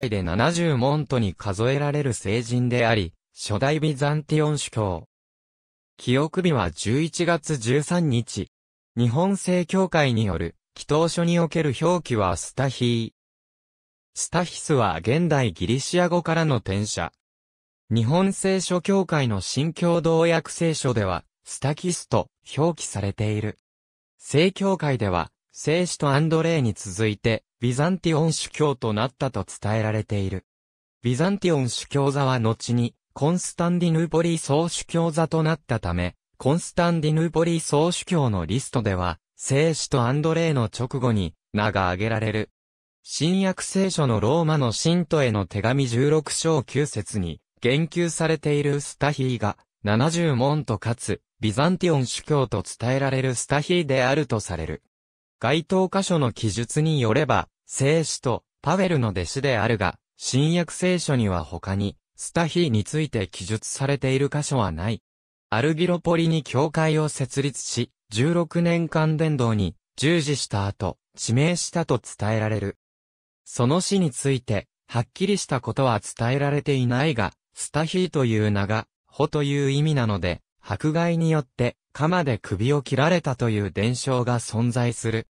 代で70門徒に数えられる聖人であり、初代ビザンティオン主教。記憶日は11月13日。日本正教会による、祈祷書における表記はスタヒー。スタヒスは現代ギリシア語からの転写。日本聖書教会の新共同訳聖書では、スタキスと表記されている。聖教会では、聖子とアンドレイに続いて、ビザンティオン主教となったと伝えられている。ビザンティオン主教座は後に、コンスタンディヌーポリー総主教座となったため、コンスタンディヌーポリー総主教のリストでは、聖子とアンドレイの直後に名が挙げられる。新約聖書のローマの信徒への手紙16章9節に、言及されているスタヒーが、70門とかつ、ビザンティオン主教と伝えられるスタヒーであるとされる。該当箇所の記述によれば、聖子とパウェルの弟子であるが、新約聖書には他に、スタヒーについて記述されている箇所はない。アルギロポリに教会を設立し、16年間伝道に従事した後、指名したと伝えられる。その死について、はっきりしたことは伝えられていないが、スタヒーという名が、ホという意味なので、迫害によって鎌で首を切られたという伝承が存在する。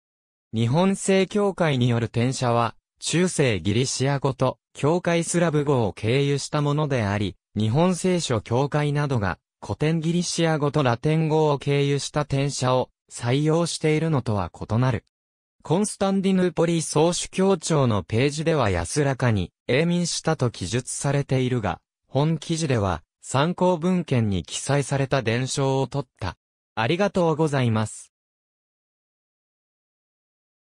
日本正教会による転写は、中世ギリシア語と教会スラブ語を経由したものであり、日本聖書教会などが古典ギリシア語とラテン語を経由した転写を採用しているのとは異なる。コンスタンディヌーポリ総主教庁のページでは安らかに永眠したと記述されているが、本記事では参考文献に記載された伝承を取った。ありがとうございます。